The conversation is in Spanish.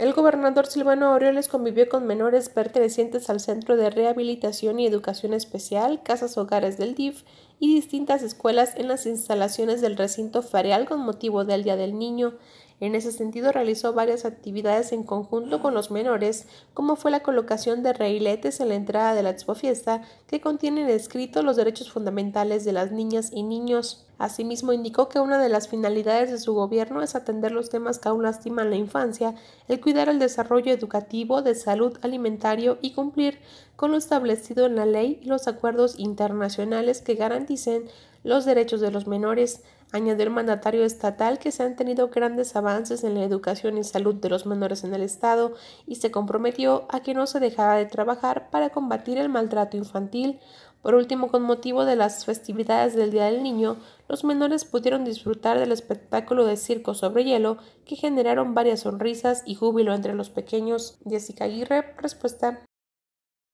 El gobernador Silvano Aureoles convivió con menores pertenecientes al Centro de Rehabilitación y Educación Especial, Casas Hogares del DIF y distintas escuelas en las instalaciones del recinto ferial con motivo del Día del Niño en ese sentido realizó varias actividades en conjunto con los menores, como fue la colocación de reiletes en la entrada de la Fiesta, que contienen escrito los derechos fundamentales de las niñas y niños. Asimismo, indicó que una de las finalidades de su gobierno es atender los temas que aún lastiman la infancia, el cuidar el desarrollo educativo, de salud alimentario y cumplir con lo establecido en la ley y los acuerdos internacionales que garanticen los derechos de los menores, añadió el mandatario estatal que se han tenido grandes avances en la educación y salud de los menores en el Estado y se comprometió a que no se dejara de trabajar para combatir el maltrato infantil. Por último, con motivo de las festividades del Día del Niño, los menores pudieron disfrutar del espectáculo de circo sobre hielo que generaron varias sonrisas y júbilo entre los pequeños. Jessica Aguirre, respuesta.